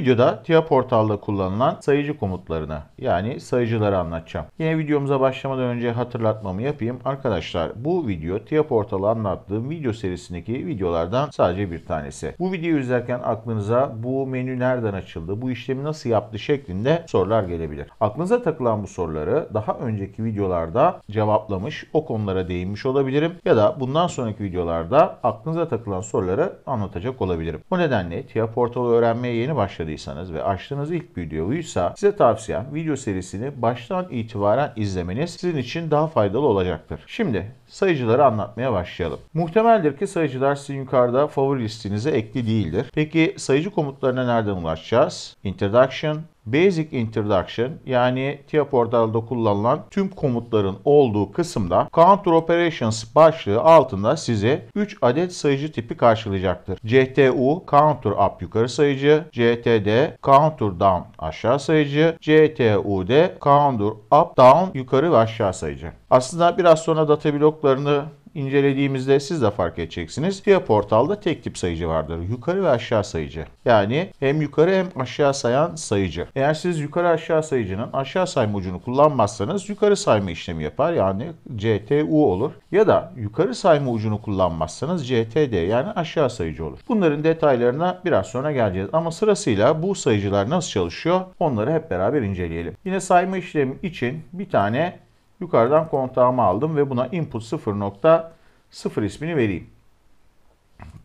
videoda TIA portalda kullanılan sayıcı komutlarını yani sayıcıları anlatacağım. Yine videomuza başlamadan önce hatırlatmamı yapayım. Arkadaşlar bu video TIA portalı anlattığım video serisindeki videolardan sadece bir tanesi. Bu videoyu izlerken aklınıza bu menü nereden açıldı, bu işlemi nasıl yaptı şeklinde sorular gelebilir. Aklınıza takılan bu soruları daha önceki videolarda cevaplamış, o konulara değinmiş olabilirim ya da bundan sonraki videolarda aklınıza takılan soruları anlatacak olabilirim. Bu nedenle TIA portalı öğrenmeye yeni başladı açmadıysanız ve açtığınız ilk videoysa size tavsiyem video serisini baştan itibaren izlemeniz sizin için daha faydalı olacaktır. Şimdi sayıcıları anlatmaya başlayalım. Muhtemeldir ki sayıcılar sizin yukarıda favori listinize ekli değildir. Peki sayıcı komutlarına nereden ulaşacağız? Introduction, Basic Introduction yani TIA portalda kullanılan tüm komutların olduğu kısımda Counter Operations başlığı altında size 3 adet sayıcı tipi karşılayacaktır. CTU Counter Up yukarı sayıcı, CTD Counter Down aşağı sayıcı, CTUD Counter Up Down yukarı ve aşağı sayıcı. Aslında biraz sonra data bloklarını incelediğimizde siz de fark edeceksiniz. Siyah portalda tek tip sayıcı vardır. Yukarı ve aşağı sayıcı. Yani hem yukarı hem aşağı sayan sayıcı. Eğer siz yukarı aşağı sayıcının aşağı sayma ucunu kullanmazsanız yukarı sayma işlemi yapar. Yani CTU olur. Ya da yukarı sayma ucunu kullanmazsanız CTD yani aşağı sayıcı olur. Bunların detaylarına biraz sonra geleceğiz. Ama sırasıyla bu sayıcılar nasıl çalışıyor onları hep beraber inceleyelim. Yine sayma işlemi için bir tane Yukarıdan kontağımı aldım ve buna input 0.0 ismini vereyim.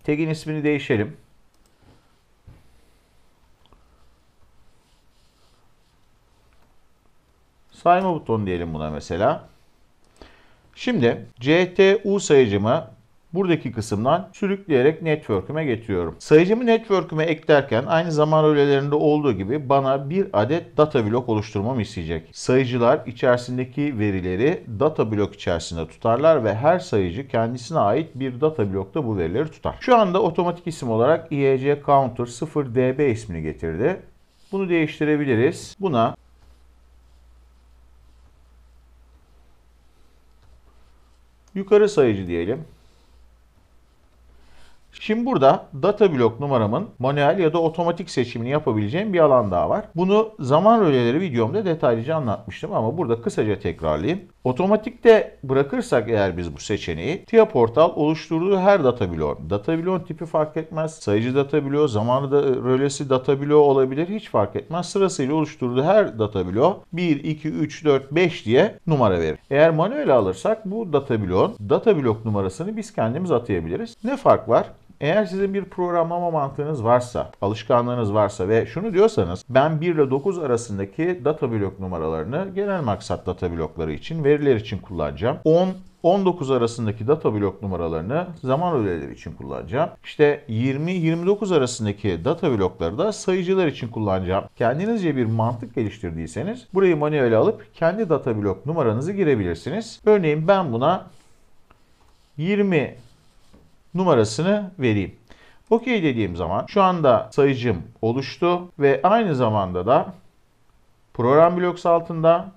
Tag'in ismini değişelim. Sayma butonu diyelim buna mesela. Şimdi CTU sayıcımı buradaki kısımdan sürükleyerek network'üme getiriyorum. Sayıcımı network'üme eklerken aynı zaman öğelerinde olduğu gibi bana bir adet data blok oluşturmamı isteyecek. Sayıcılar içerisindeki verileri data blok içerisinde tutarlar ve her sayıcı kendisine ait bir data blokta bu verileri tutar. Şu anda otomatik isim olarak IEC Counter 0DB ismini getirdi. Bunu değiştirebiliriz. Buna yukarı sayıcı diyelim. Şimdi burada data blok numaramın manuel ya da otomatik seçimini yapabileceğim bir alan daha var. Bunu zaman röleleri videomda detaylıca anlatmıştım ama burada kısaca tekrarlayayım. Otomatikte bırakırsak eğer biz bu seçeneği TIA portal oluşturduğu her data bloğun, data bloğun tipi fark etmez, sayıcı data bloğu, zamanı da, rölesi data bloğu olabilir hiç fark etmez. Sırasıyla oluşturduğu her data bloğu 1, 2, 3, 4, 5 diye numara verir. Eğer manuel alırsak bu data bloğun data blok numarasını biz kendimiz atayabiliriz. Ne fark var? Eğer sizin bir programlama mantığınız varsa, alışkanlığınız varsa ve şunu diyorsanız ben 1 ile 9 arasındaki data blok numaralarını genel maksat data blokları için, veriler için kullanacağım. 10 19 arasındaki data blok numaralarını zaman öğeleri için kullanacağım. İşte 20-29 arasındaki data blokları da sayıcılar için kullanacağım. Kendinizce bir mantık geliştirdiyseniz burayı manuel alıp kendi data blok numaranızı girebilirsiniz. Örneğin ben buna 20 numarasını vereyim. Okey dediğim zaman şu anda sayıcım oluştu ve aynı zamanda da program blocks altında,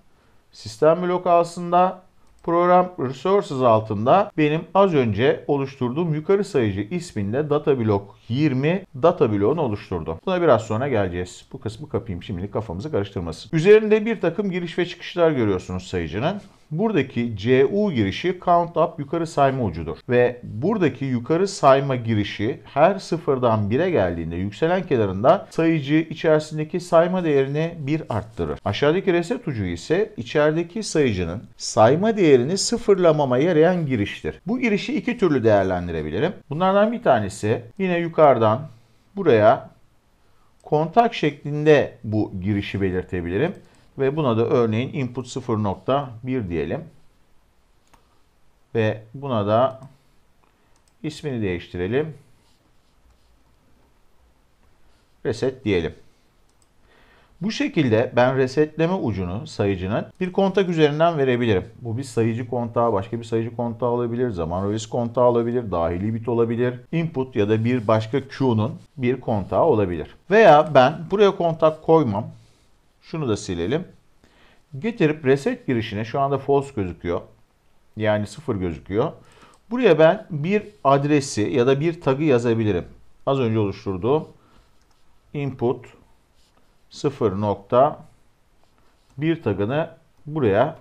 sistem blok altında, program resources altında benim az önce oluşturduğum yukarı sayıcı isminde data blok 20 data bloğunu oluşturdu. Buna biraz sonra geleceğiz. Bu kısmı kapayım şimdilik kafamızı karıştırmasın. Üzerinde bir takım giriş ve çıkışlar görüyorsunuz sayıcının. Buradaki CU girişi count up yukarı sayma ucudur. Ve buradaki yukarı sayma girişi her sıfırdan 1'e geldiğinde yükselen kenarında sayıcı içerisindeki sayma değerini 1 arttırır. Aşağıdaki reset ucu ise içerideki sayıcının sayma değerini sıfırlamama yarayan giriştir. Bu girişi iki türlü değerlendirebilirim. Bunlardan bir tanesi yine yukarıdan buraya kontak şeklinde bu girişi belirtebilirim. Ve buna da örneğin input 0.1 diyelim. Ve buna da ismini değiştirelim. Reset diyelim. Bu şekilde ben resetleme ucunu sayıcının bir kontak üzerinden verebilirim. Bu bir sayıcı kontağı, başka bir sayıcı kontağı olabilir, zaman rölesi kontağı olabilir, dahili bit olabilir, input ya da bir başka Q'nun bir kontağı olabilir. Veya ben buraya kontak koymam şunu da silelim. Getirip reset girişine şu anda false gözüküyor. Yani sıfır gözüküyor. Buraya ben bir adresi ya da bir tag'ı yazabilirim. Az önce oluşturduğum input 0 nokta bir tagını buraya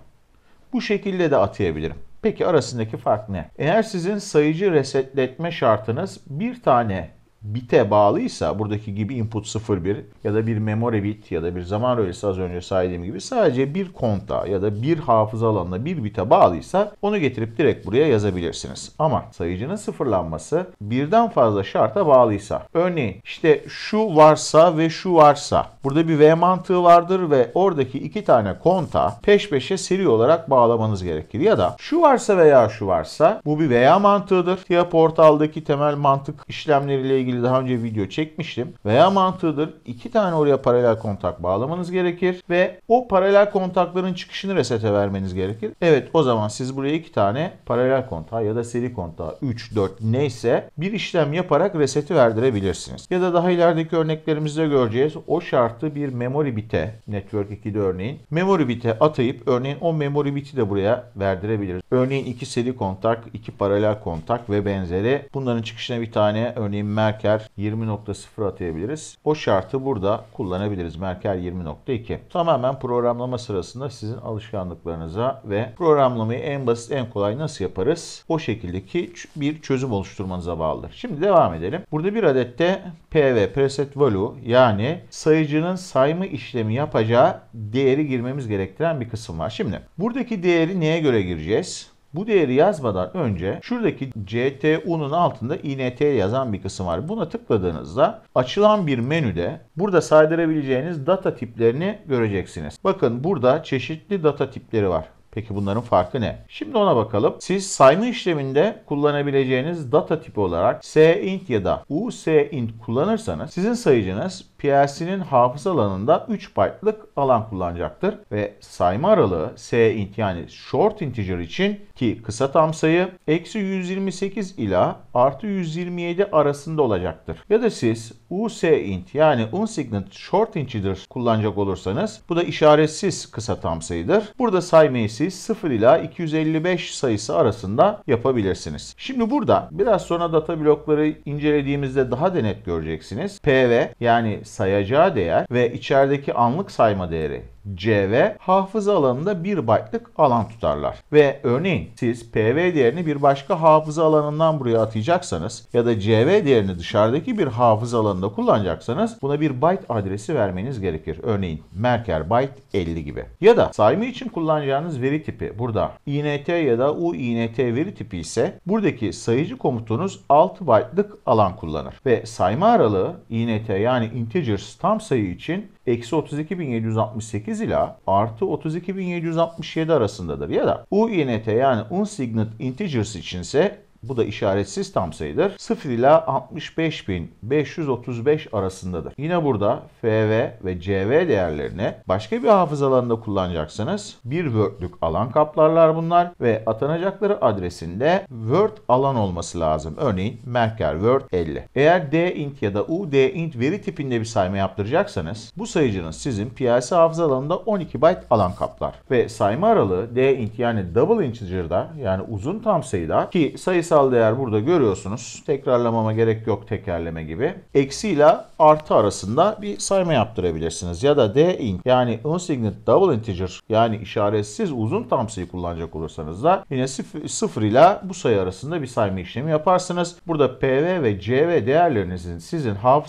bu şekilde de atayabilirim. Peki arasındaki fark ne? Eğer sizin sayıcı resetletme şartınız bir tane bit'e bağlıysa buradaki gibi input 01 ya da bir memory bit ya da bir zaman rölesi az önce saydığım gibi sadece bir konta ya da bir hafıza alanına bir bit'e bağlıysa onu getirip direkt buraya yazabilirsiniz. Ama sayıcının sıfırlanması birden fazla şarta bağlıysa örneğin işte şu varsa ve şu varsa burada bir V mantığı vardır ve oradaki iki tane konta peş peşe seri olarak bağlamanız gerekir. Ya da şu varsa veya şu varsa bu bir veya mantığıdır. Ya portaldaki temel mantık işlemleriyle ilgili ilgili daha önce video çekmiştim. Veya mantığıdır iki tane oraya paralel kontak bağlamanız gerekir ve o paralel kontakların çıkışını resete vermeniz gerekir. Evet o zaman siz buraya iki tane paralel kontağı ya da seri kontağı 3, 4 neyse bir işlem yaparak reseti verdirebilirsiniz. Ya da daha ilerideki örneklerimizde göreceğiz o şartı bir memory bit'e Network 2'de örneğin memory bit'e atayıp örneğin o memory bit'i de buraya verdirebiliriz. Örneğin iki seri kontak, iki paralel kontak ve benzeri bunların çıkışına bir tane örneğin merk Merker 20.0 atayabiliriz. O şartı burada kullanabiliriz. Merker 20.2. Tamamen programlama sırasında sizin alışkanlıklarınıza ve programlamayı en basit en kolay nasıl yaparız? O şekildeki bir çözüm oluşturmanıza bağlıdır. Şimdi devam edelim. Burada bir adette PV preset value yani sayıcının sayma işlemi yapacağı değeri girmemiz gerektiren bir kısım var. Şimdi buradaki değeri neye göre gireceğiz? Bu değeri yazmadan önce şuradaki CTU'nun altında INT yazan bir kısım var. Buna tıkladığınızda açılan bir menüde burada saydırabileceğiniz data tiplerini göreceksiniz. Bakın burada çeşitli data tipleri var. Peki bunların farkı ne? Şimdi ona bakalım. Siz sayma işleminde kullanabileceğiniz data tipi olarak sint ya da usint kullanırsanız sizin sayıcınız PLC'nin hafıza alanında 3 byte'lık alan kullanacaktır ve sayma aralığı s_int yani short integer için ki kısa tam sayı eksi 128 ila artı 127 arasında olacaktır. Ya da siz usint yani unsigned short integer kullanacak olursanız bu da işaretsiz kısa tam sayıdır. Burada saymayı siz 0 ila 255 sayısı arasında yapabilirsiniz. Şimdi burada biraz sonra data blokları incelediğimizde daha da göreceksiniz. PV yani sayacağı değer ve içerideki anlık sayma değeri CV hafıza alanında 1 byte'lık alan tutarlar. Ve örneğin siz PV değerini bir başka hafıza alanından buraya atayacaksanız ya da CV değerini dışarıdaki bir hafıza alanında kullanacaksanız buna bir byte adresi vermeniz gerekir. Örneğin merker byte 50 gibi. Ya da sayma için kullanacağınız veri tipi burada INT ya da UINT veri tipi ise buradaki sayıcı komutunuz 6 byte'lık alan kullanır. Ve sayma aralığı INT yani integer tam sayı için eksi 32.768 ile artı 32.767 arasındadır. Ya da UINT yani unsigned integers içinse bu da işaretsiz tam sayıdır. 0 ile 65535 arasındadır. Yine burada FV ve CV değerlerini başka bir hafız alanında kullanacaksınız. Bir Word'lük alan kaplarlar bunlar ve atanacakları adresinde Word alan olması lazım. Örneğin Merkel Word 50. Eğer D int ya da U D int veri tipinde bir sayma yaptıracaksanız bu sayıcının sizin piyasi hafıza alanında 12 byte alan kaplar ve sayma aralığı D int yani double integer'da yani uzun tam sayıda ki sayısı sayısal değer burada görüyorsunuz. Tekrarlamama gerek yok tekerleme gibi. Eksi ile artı arasında bir sayma yaptırabilirsiniz. Ya da d in yani unsigned double integer yani işaretsiz uzun tam sayı kullanacak olursanız da yine 0 ile bu sayı arasında bir sayma işlemi yaparsınız. Burada pv ve cv değerlerinizin sizin hafız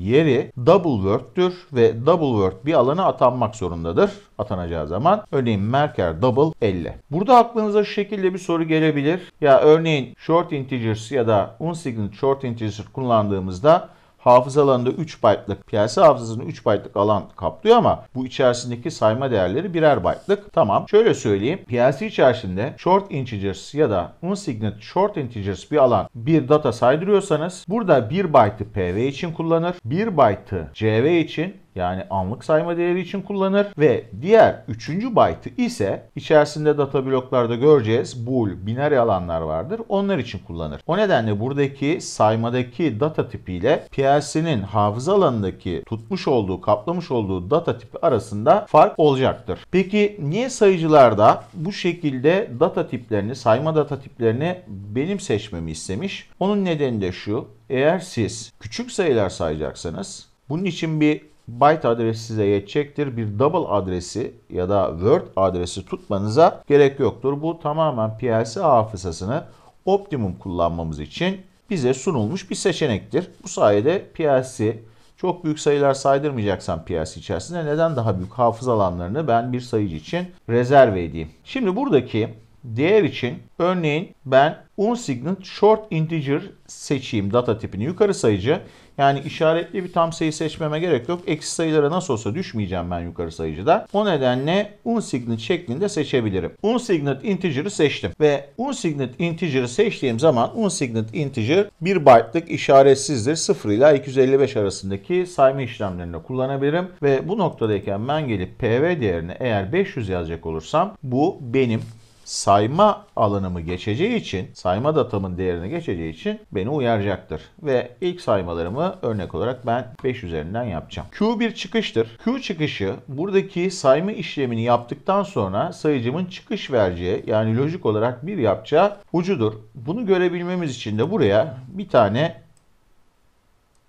yeri double word'tür ve double word bir alana atanmak zorundadır. Atanacağı zaman örneğin merker double 50. Burada aklınıza şu şekilde bir soru gelebilir. Ya örneğin short integers ya da unsigned short integers kullandığımızda hafıza alanında 3 byte'lık piyasa hafızasını 3 byte'lık alan kaplıyor ama bu içerisindeki sayma değerleri birer byte'lık. Tamam şöyle söyleyeyim. Piyasa içerisinde short integers ya da unsigned short integers bir alan bir data saydırıyorsanız burada 1 byte'ı PV için kullanır, 1 byte'ı CV için yani anlık sayma değeri için kullanır ve diğer üçüncü byte'ı ise içerisinde data bloklarda göreceğiz bool binary alanlar vardır onlar için kullanır. O nedenle buradaki saymadaki data tipi ile PLC'nin hafıza alanındaki tutmuş olduğu kaplamış olduğu data tipi arasında fark olacaktır. Peki niye sayıcılarda bu şekilde data tiplerini sayma data tiplerini benim seçmemi istemiş? Onun nedeni de şu eğer siz küçük sayılar sayacaksanız bunun için bir byte adresi size yetecektir. Bir double adresi ya da word adresi tutmanıza gerek yoktur. Bu tamamen PLC hafızasını optimum kullanmamız için bize sunulmuş bir seçenektir. Bu sayede PLC çok büyük sayılar saydırmayacaksam PLC içerisinde neden daha büyük hafıza alanlarını ben bir sayıcı için rezerve edeyim. Şimdi buradaki Değer için örneğin ben unsigned short integer seçeyim data tipini yukarı sayıcı. Yani işaretli bir tam sayı seçmeme gerek yok. Eksi sayılara nasıl olsa düşmeyeceğim ben yukarı sayıcıda. O nedenle unsigned şeklinde seçebilirim. Unsigned integer'ı seçtim. Ve unsigned integer'ı seçtiğim zaman unsigned integer 1 byte'lık işaretsizdir. 0 ile 255 arasındaki sayma işlemlerinde kullanabilirim. Ve bu noktadayken ben gelip pv değerini eğer 500 yazacak olursam bu benim sayma alanımı geçeceği için, sayma datamın değerini geçeceği için beni uyaracaktır. Ve ilk saymalarımı örnek olarak ben 5 üzerinden yapacağım. Q bir çıkıştır. Q çıkışı buradaki sayma işlemini yaptıktan sonra sayıcımın çıkış vereceği yani lojik olarak bir yapacağı ucudur. Bunu görebilmemiz için de buraya bir tane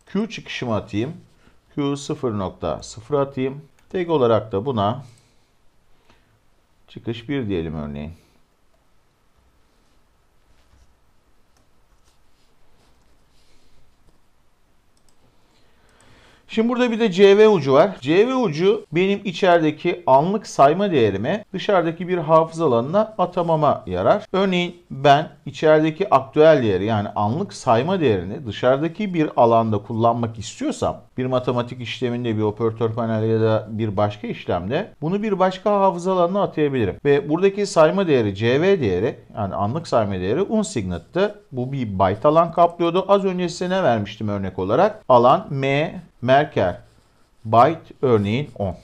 Q çıkışımı atayım. Q 0.0 atayım. Tek olarak da buna çıkış 1 diyelim örneğin. Şimdi burada bir de CV ucu var. CV ucu benim içerideki anlık sayma değerime dışarıdaki bir hafıza alanına atamama yarar. Örneğin ben içerideki aktüel değeri yani anlık sayma değerini dışarıdaki bir alanda kullanmak istiyorsam bir matematik işleminde bir operatör paneli ya da bir başka işlemde bunu bir başka hafıza alanına atayabilirim. Ve buradaki sayma değeri CV değeri yani anlık sayma değeri unsigned'tı. Bu bir byte alan kaplıyordu. Az önce size ne vermiştim örnek olarak? Alan M Merkel byte örneğin 10.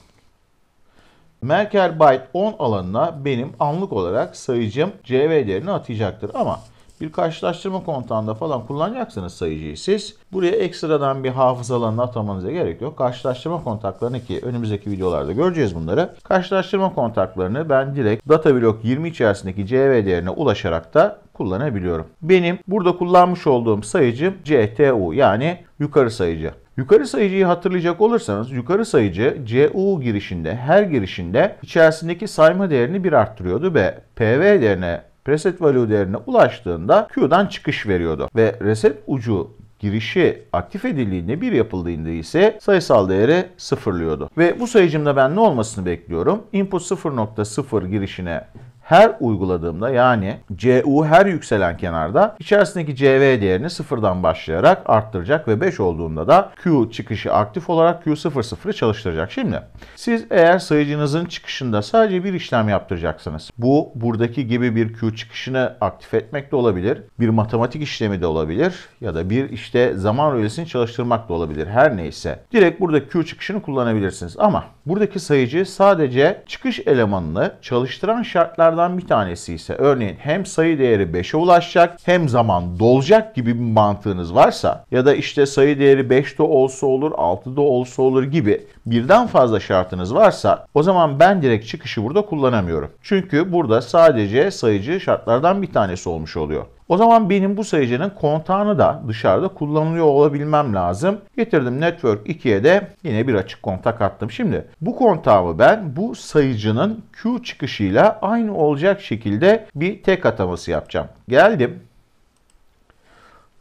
Merkel byte 10 alanına benim anlık olarak sayıcım CV değerini atacaktır. Ama bir karşılaştırma kontağında falan kullanacaksınız sayıcıyı siz. Buraya ekstradan bir hafız alanını atamanıza gerek yok. Karşılaştırma kontaklarını ki önümüzdeki videolarda göreceğiz bunları. Karşılaştırma kontaklarını ben direkt data blok 20 içerisindeki CV değerine ulaşarak da kullanabiliyorum. Benim burada kullanmış olduğum sayıcım CTU yani yukarı sayıcı. Yukarı sayıcıyı hatırlayacak olursanız yukarı sayıcı CU girişinde her girişinde içerisindeki sayma değerini bir arttırıyordu ve PV değerine preset value değerine ulaştığında Q'dan çıkış veriyordu. Ve reset ucu girişi aktif edildiğinde bir yapıldığında ise sayısal değeri sıfırlıyordu. Ve bu sayıcımda ben ne olmasını bekliyorum? Input 0.0 girişine her uyguladığımda yani CU her yükselen kenarda içerisindeki CV değerini sıfırdan başlayarak arttıracak ve 5 olduğunda da Q çıkışı aktif olarak Q00'ı çalıştıracak. Şimdi siz eğer sayıcınızın çıkışında sadece bir işlem yaptıracaksınız. Bu buradaki gibi bir Q çıkışını aktif etmek de olabilir. Bir matematik işlemi de olabilir ya da bir işte zaman rölesini çalıştırmak da olabilir. Her neyse. Direkt burada Q çıkışını kullanabilirsiniz ama buradaki sayıcı sadece çıkış elemanını çalıştıran şartlarda Bunlardan bir tanesi ise örneğin hem sayı değeri 5'e ulaşacak hem zaman dolacak gibi bir mantığınız varsa ya da işte sayı değeri de olsa olur da olsa olur gibi birden fazla şartınız varsa o zaman ben direkt çıkışı burada kullanamıyorum. Çünkü burada sadece sayıcı şartlardan bir tanesi olmuş oluyor. O zaman benim bu sayıcının kontağını da dışarıda kullanılıyor olabilmem lazım. Getirdim network 2'ye de yine bir açık kontak attım. Şimdi bu kontağımı ben bu sayıcının Q çıkışıyla aynı olacak şekilde bir tek ataması yapacağım. Geldim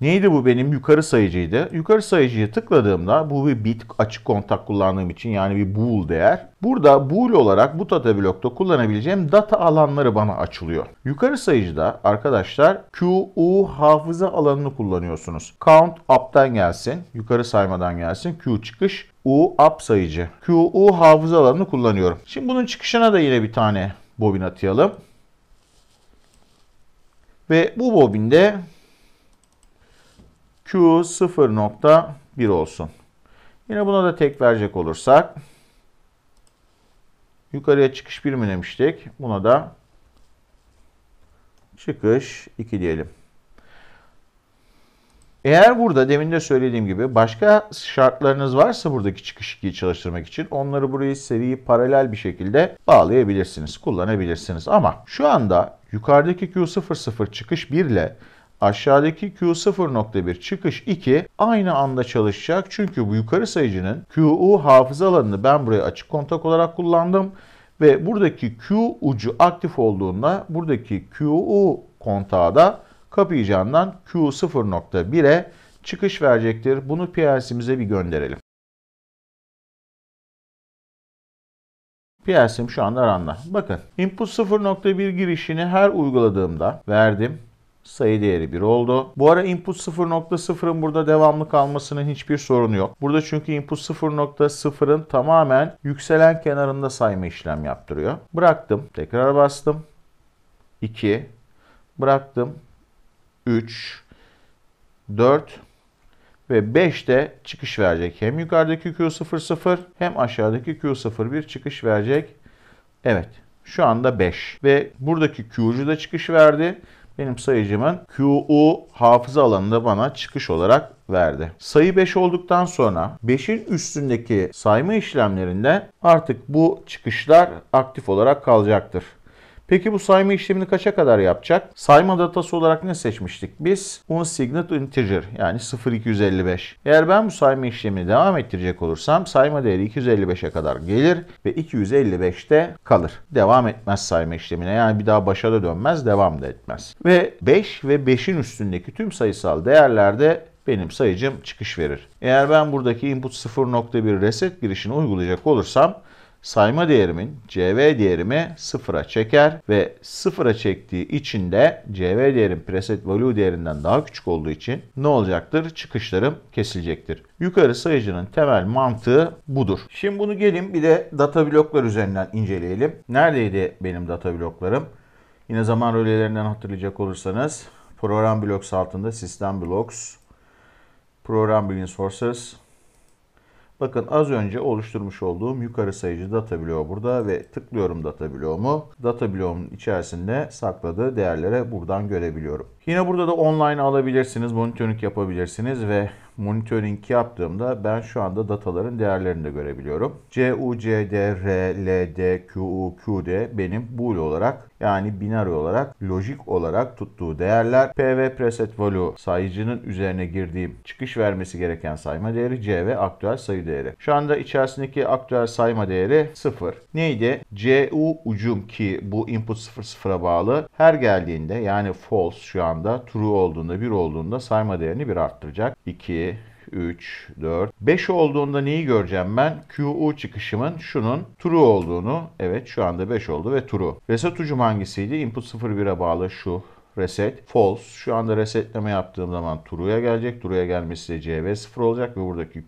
Neydi bu benim yukarı sayıcıydı. Yukarı sayıcıya tıkladığımda bu bir bit açık kontak kullandığım için yani bir bool değer. Burada bool olarak bu data blokta kullanabileceğim data alanları bana açılıyor. Yukarı sayıcıda arkadaşlar QU hafıza alanını kullanıyorsunuz. Count up'tan gelsin, yukarı saymadan gelsin. Q çıkış, U up sayıcı. QU hafıza alanını kullanıyorum. Şimdi bunun çıkışına da yine bir tane bobin atayalım. Ve bu bobinde Q 0.1 olsun. Yine buna da tek verecek olursak yukarıya çıkış 1 mi demiştik? Buna da çıkış 2 diyelim. Eğer burada demin de söylediğim gibi başka şartlarınız varsa buradaki çıkış 2'yi çalıştırmak için onları burayı seri paralel bir şekilde bağlayabilirsiniz, kullanabilirsiniz. Ama şu anda yukarıdaki Q00 çıkış 1 ile Aşağıdaki Q0.1 çıkış 2 aynı anda çalışacak. Çünkü bu yukarı sayıcının QU hafıza alanını ben buraya açık kontak olarak kullandım. Ve buradaki Q ucu aktif olduğunda buradaki QU kontağı da kapayacağından Q0.1'e çıkış verecektir. Bunu PLC'mize bir gönderelim. PLC'm şu anda randa. Bakın input 0.1 girişini her uyguladığımda verdim sayı değeri 1 oldu. Bu ara input 0.0'ın burada devamlı kalmasının hiçbir sorunu yok. Burada çünkü input 0.0'ın tamamen yükselen kenarında sayma işlem yaptırıyor. Bıraktım. Tekrar bastım. 2. Bıraktım. 3. 4 ve 5 de çıkış verecek. Hem yukarıdaki Q00 hem aşağıdaki Q01 çıkış verecek. Evet şu anda 5 ve buradaki Q'cu da çıkış verdi benim sayıcımın QU hafıza alanında bana çıkış olarak verdi. Sayı 5 olduktan sonra 5'in üstündeki sayma işlemlerinde artık bu çıkışlar aktif olarak kalacaktır. Peki bu sayma işlemini kaça kadar yapacak? Sayma datası olarak ne seçmiştik biz? Unsigned integer yani 0255. Eğer ben bu sayma işlemini devam ettirecek olursam sayma değeri 255'e kadar gelir ve 255'te kalır. Devam etmez sayma işlemine yani bir daha başa da dönmez devam da etmez. Ve 5 ve 5'in üstündeki tüm sayısal değerlerde benim sayıcım çıkış verir. Eğer ben buradaki input 0.1 reset girişini uygulayacak olursam sayma değerimin CV değerimi sıfıra çeker ve sıfıra çektiği için de CV değerim preset value değerinden daha küçük olduğu için ne olacaktır? Çıkışlarım kesilecektir. Yukarı sayıcının temel mantığı budur. Şimdi bunu gelin bir de data bloklar üzerinden inceleyelim. Neredeydi benim data bloklarım? Yine zaman rölelerinden hatırlayacak olursanız program bloks altında sistem bloks program bilgin sources, Bakın az önce oluşturmuş olduğum yukarı sayıcı data bloğu burada ve tıklıyorum data bloğumu. Data bloğumun içerisinde sakladığı değerlere buradan görebiliyorum. Yine burada da online alabilirsiniz, monitoring yapabilirsiniz ve monitoring yaptığımda ben şu anda dataların değerlerini de görebiliyorum. CUCDRLDQUQD benim bool olarak yani binary olarak lojik olarak tuttuğu değerler PV preset value sayıcının üzerine girdiğim çıkış vermesi gereken sayma değeri C ve aktüel sayı değeri. Şu anda içerisindeki aktüel sayma değeri 0. Neydi? CU ucum ki bu input 00'a bağlı. Her geldiğinde yani false şu anda true olduğunda 1 olduğunda sayma değerini bir arttıracak. 2 3, 4, 5 olduğunda neyi göreceğim ben? QU çıkışımın şunun true olduğunu. Evet şu anda 5 oldu ve true. Reset ucum hangisiydi? Input 0, 1'e bağlı şu reset false. Şu anda resetleme yaptığım zaman true'ya gelecek. True'ya gelmesi de CV0 olacak ve buradaki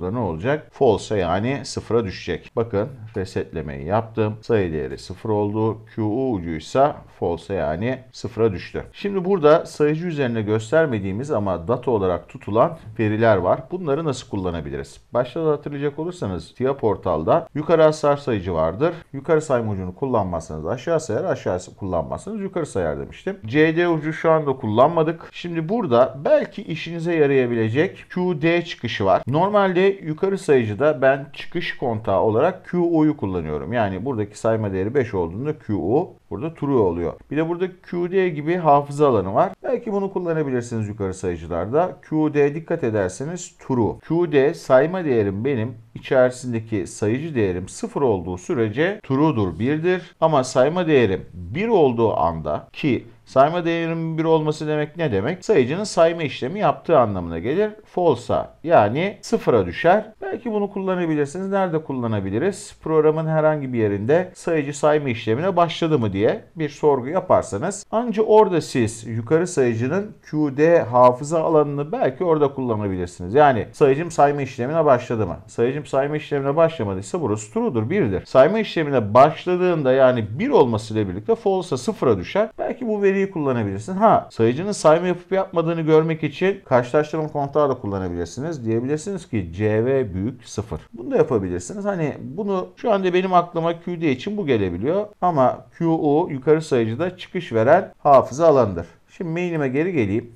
da ne olacak? False'a yani sıfıra düşecek. Bakın resetlemeyi yaptım. Sayı değeri sıfır oldu. QU ucuysa false'a yani sıfıra düştü. Şimdi burada sayıcı üzerine göstermediğimiz ama data olarak tutulan veriler var. Bunları nasıl kullanabiliriz? Başta da hatırlayacak olursanız TIA portalda yukarı asar sayıcı vardır. Yukarı sayma ucunu kullanmazsanız aşağı sayar, aşağı kullanmazsanız yukarı sayar demiştim. C QD ucu şu anda kullanmadık. Şimdi burada belki işinize yarayabilecek QD çıkışı var. Normalde yukarı sayıcıda ben çıkış kontağı olarak QO'yu kullanıyorum. Yani buradaki sayma değeri 5 olduğunda QU burada true oluyor. Bir de burada QD gibi hafıza alanı var. Belki bunu kullanabilirsiniz yukarı sayıcılarda. QD dikkat ederseniz true. QD sayma değerim benim içerisindeki sayıcı değerim 0 olduğu sürece true'dur 1'dir. Ama sayma değerim 1 olduğu anda ki Sayma değerinin 1 olması demek ne demek? Sayıcının sayma işlemi yaptığı anlamına gelir. False'a yani sıfıra düşer. Belki bunu kullanabilirsiniz. Nerede kullanabiliriz? Programın herhangi bir yerinde sayıcı sayma işlemine başladı mı diye bir sorgu yaparsanız Ancak orada siz yukarı sayıcının QD hafıza alanını belki orada kullanabilirsiniz. Yani sayıcım sayma işlemine başladı mı? Sayıcım sayma işlemine başlamadıysa burası true'dur, 1'dir. Sayma işlemine başladığında yani 1 olmasıyla birlikte false'a sıfıra düşer. Belki bu veri veriyi kullanabilirsin. Ha sayıcının sayma yapıp yapmadığını görmek için karşılaştırma kontağı da kullanabilirsiniz. Diyebilirsiniz ki CV büyük 0. Bunu da yapabilirsiniz. Hani bunu şu anda benim aklıma QD için bu gelebiliyor. Ama QU yukarı sayıcıda çıkış veren hafıza alanıdır. Şimdi mailime geri geleyim.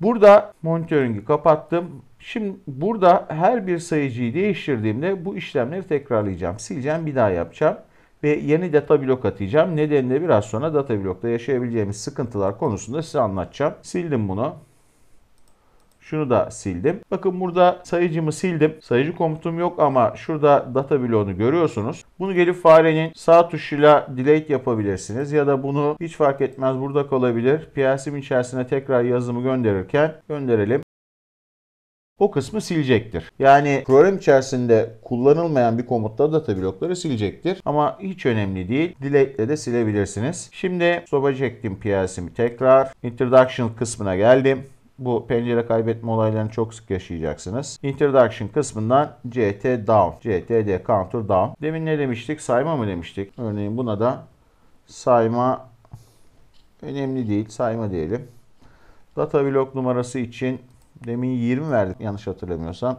Burada monitoringi kapattım. Şimdi burada her bir sayıcıyı değiştirdiğimde bu işlemleri tekrarlayacağım. Sileceğim bir daha yapacağım ve yeni data blok atacağım. Nedenini biraz sonra data blokta yaşayabileceğimiz sıkıntılar konusunda size anlatacağım. Sildim bunu. Şunu da sildim. Bakın burada sayıcımı sildim. Sayıcı komutum yok ama şurada data bloğunu görüyorsunuz. Bunu gelip farenin sağ tuşuyla delete yapabilirsiniz. Ya da bunu hiç fark etmez burada kalabilir. PLC'm içerisine tekrar yazımı gönderirken gönderelim o kısmı silecektir. Yani program içerisinde kullanılmayan bir komutta data blokları silecektir. Ama hiç önemli değil. Dilekle de silebilirsiniz. Şimdi soba çektim piyasimi tekrar. Introduction kısmına geldim. Bu pencere kaybetme olaylarını çok sık yaşayacaksınız. Introduction kısmından CT down, CTD counter down. Demin ne demiştik? Sayma mı demiştik? Örneğin buna da sayma önemli değil. Sayma diyelim. Data blok numarası için Demin 20 verdik yanlış hatırlamıyorsam.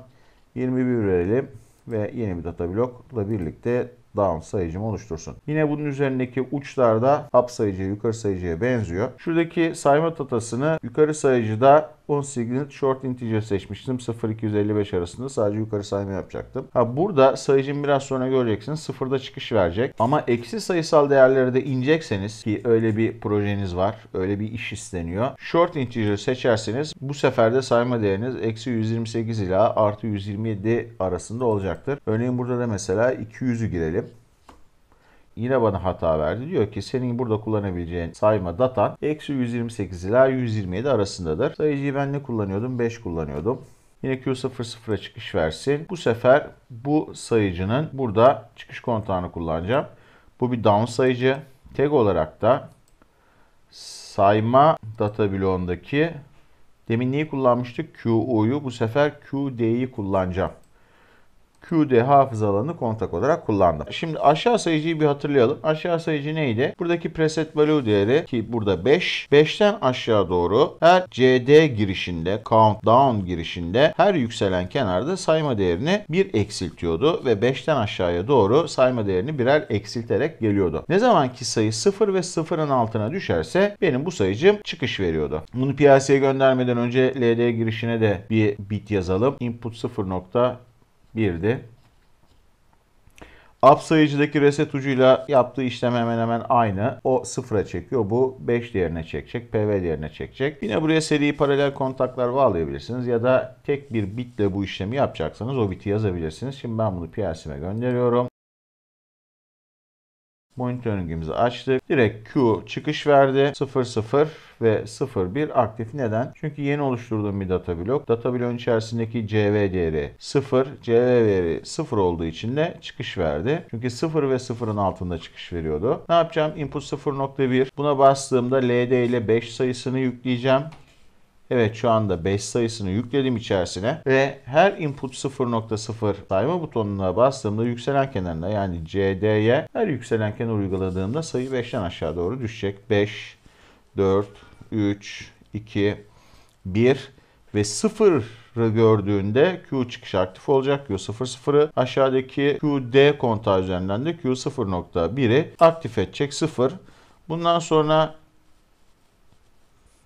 21 verelim ve yeni bir data blokla birlikte down sayıcımı oluştursun. Yine bunun üzerindeki uçlarda up sayıcı yukarı sayıcıya benziyor. Şuradaki sayma datasını yukarı sayıcıda 10 unsigned short integer seçmiştim. 0-255 arasında sadece yukarı sayma yapacaktım. Ha burada sayıcın biraz sonra göreceksiniz sıfırda çıkış verecek. Ama eksi sayısal değerleri de inecekseniz ki öyle bir projeniz var. Öyle bir iş isteniyor. Short integer seçerseniz bu sefer de sayma değeriniz eksi 128 ila artı 127 arasında olacaktır. Örneğin burada da mesela 200'ü girelim yine bana hata verdi. Diyor ki senin burada kullanabileceğin sayma data, eksi 128 ila 127 arasındadır. Sayıcıyı ben ne kullanıyordum? 5 kullanıyordum. Yine Q00'a çıkış versin. Bu sefer bu sayıcının burada çıkış kontağını kullanacağım. Bu bir down sayıcı. Tek olarak da sayma data bloğundaki demin neyi kullanmıştık? QU'yu bu sefer QD'yi kullanacağım. QD hafız alanını kontak olarak kullandım. Şimdi aşağı sayıcıyı bir hatırlayalım. Aşağı sayıcı neydi? Buradaki preset value değeri ki burada 5. 5'ten aşağı doğru her CD girişinde, countdown girişinde her yükselen kenarda sayma değerini bir eksiltiyordu ve 5'ten aşağıya doğru sayma değerini birer eksilterek geliyordu. Ne zamanki sayı 0 ve 0'ın altına düşerse benim bu sayıcım çıkış veriyordu. Bunu piyasaya göndermeden önce LD girişine de bir bit yazalım. Input 0. Birdi. Up sayıcıdaki reset ucuyla yaptığı işlem hemen hemen aynı. O sıfıra çekiyor. Bu 5 değerine çekecek. PV değerine çekecek. Yine buraya seri paralel kontaklar bağlayabilirsiniz. Ya da tek bir bitle bu işlemi yapacaksanız o biti yazabilirsiniz. Şimdi ben bunu PLC'me gönderiyorum. Monitoringimizi açtık. Direkt Q çıkış verdi. 00 ve 01 aktif. Neden? Çünkü yeni oluşturduğum bir data blok. Data bloğun içerisindeki CV değeri 0, CV değeri 0 olduğu için de çıkış verdi. Çünkü 0 ve 0'ın altında çıkış veriyordu. Ne yapacağım? Input 0.1. Buna bastığımda LD ile 5 sayısını yükleyeceğim. Evet şu anda 5 sayısını yükledim içerisine ve her input 0.0 sayma butonuna bastığımda yükselen kenarına yani CD'ye her yükselen kenar uyguladığımda sayı 5'ten aşağı doğru düşecek. 5, 4, 3, 2, 1 ve 0 gördüğünde Q çıkış aktif olacak. Q00'ı aşağıdaki QD kontağı üzerinden Q0.1'i aktif edecek 0. Bundan sonra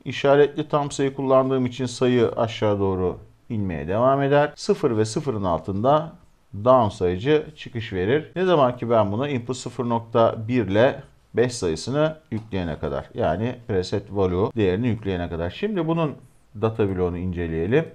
İşaretli tam sayı kullandığım için sayı aşağı doğru inmeye devam eder. 0 ve 0'ın altında down sayıcı çıkış verir. Ne zaman ki ben bunu input 0.1 ile 5 sayısını yükleyene kadar. Yani preset value değerini yükleyene kadar. Şimdi bunun data bloğunu inceleyelim.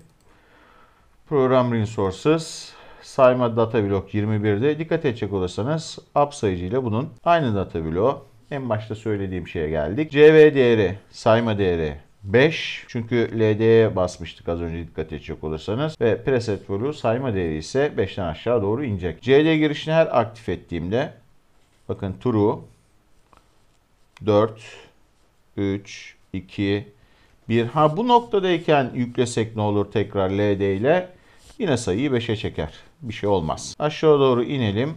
Program resources sayma data blok 21'de dikkat edecek olursanız up sayıcı ile bunun aynı data bloğu en başta söylediğim şeye geldik. CV değeri, sayma değeri 5. Çünkü LD'ye basmıştık az önce dikkat edecek olursanız. Ve preset value sayma değeri ise 5'ten aşağı doğru inecek. CD girişini her aktif ettiğimde bakın true 4 3 2 1. Ha bu noktadayken yüklesek ne olur tekrar LD ile yine sayıyı 5'e çeker. Bir şey olmaz. Aşağı doğru inelim.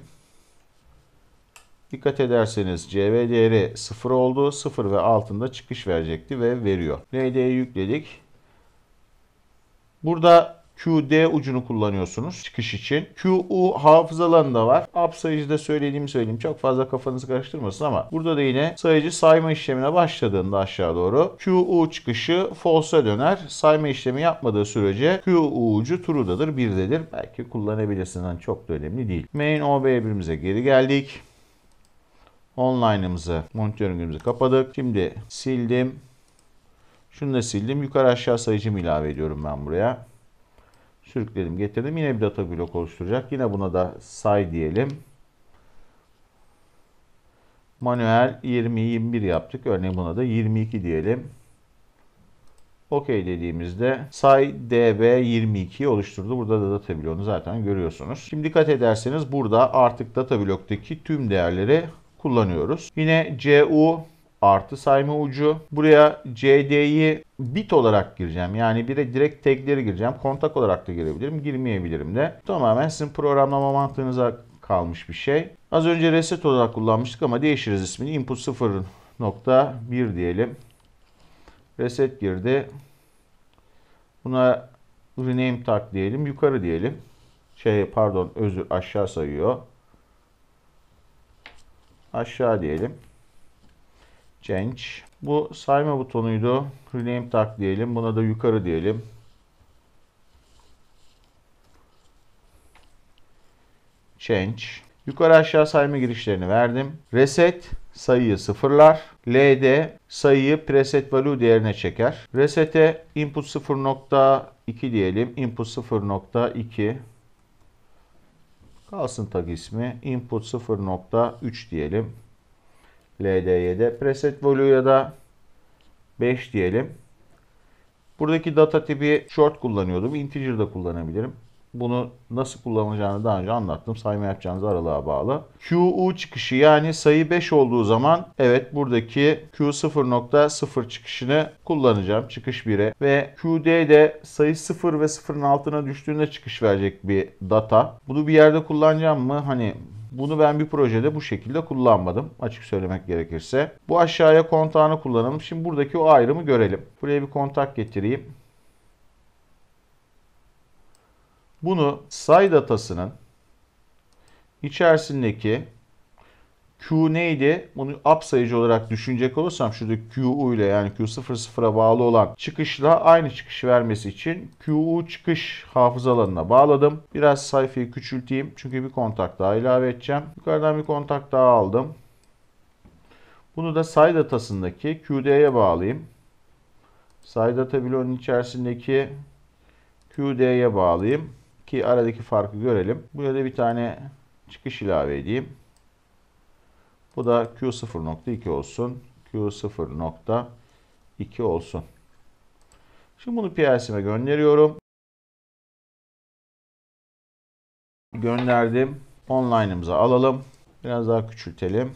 Dikkat ederseniz CV değeri 0 oldu. 0 ve altında çıkış verecekti ve veriyor. RD'ye yükledik. Burada QD ucunu kullanıyorsunuz çıkış için. QU hafız alanı da var. Up sayıcıda söylediğimi söyleyeyim. Çok fazla kafanızı karıştırmasın ama burada da yine sayıcı sayma işlemine başladığında aşağı doğru QU çıkışı false'a döner. Sayma işlemi yapmadığı sürece QU ucu true'dadır, 1'dedir. Belki kullanabilirsiniz. Yani çok da önemli değil. Main OB1'imize geri geldik online'ımızı, monitörümüzü kapadık. Şimdi sildim. Şunu da sildim. Yukarı aşağı sayıcımı ilave ediyorum ben buraya. Sürükledim, getirdim. Yine bir data blok oluşturacak. Yine buna da say diyelim. Manuel 20-21 yaptık. Örneğin buna da 22 diyelim. OK dediğimizde say db 22 oluşturdu. Burada da data bloğunu zaten görüyorsunuz. Şimdi dikkat ederseniz burada artık data bloktaki tüm değerleri kullanıyoruz. Yine CU artı sayma ucu. Buraya CD'yi bit olarak gireceğim. Yani bir de direkt tagleri gireceğim. Kontak olarak da girebilirim. Girmeyebilirim de. Tamamen sizin programlama mantığınıza kalmış bir şey. Az önce reset olarak kullanmıştık ama değişiriz ismini. Input 0.1 diyelim. Reset girdi. Buna rename tak diyelim. Yukarı diyelim. Şey pardon özür aşağı sayıyor aşağı diyelim. Change. Bu sayma butonuydu. Rename tak diyelim. Buna da yukarı diyelim. Change. Yukarı aşağı sayma girişlerini verdim. Reset sayıyı sıfırlar. LD sayıyı preset value değerine çeker. Resete input 0.2 diyelim. Input 0.2 Kalsın tag ismi. Input 0.3 diyelim. LDY'de. Preset value'ya da 5 diyelim. Buradaki data tipi short kullanıyordum. Integer de kullanabilirim. Bunu nasıl kullanacağını daha önce anlattım. Sayma yapacağınız aralığa bağlı. QU çıkışı yani sayı 5 olduğu zaman evet buradaki Q0.0 çıkışını kullanacağım. Çıkış 1'e ve QD de sayı 0 ve 0'ın altına düştüğünde çıkış verecek bir data. Bunu bir yerde kullanacağım mı? Hani bunu ben bir projede bu şekilde kullanmadım açık söylemek gerekirse. Bu aşağıya kontağını kullanalım. Şimdi buradaki o ayrımı görelim. Buraya bir kontak getireyim. Bunu say datasının içerisindeki Q neydi? Bunu up sayıcı olarak düşünecek olursam şurada QU ile yani Q00'a bağlı olan çıkışla aynı çıkış vermesi için QU çıkış hafıza alanına bağladım. Biraz sayfayı küçülteyim çünkü bir kontak daha ilave edeceğim. Yukarıdan bir kontak daha aldım. Bunu da say datasındaki QD'ye bağlayayım. Say data bloğunun içerisindeki QD'ye bağlayayım ki aradaki farkı görelim. Buraya da bir tane çıkış ilave edeyim. Bu da Q0.2 olsun. Q0.2 olsun. Şimdi bunu PLC'me gönderiyorum. Gönderdim. Online'ımıza alalım. Biraz daha küçültelim.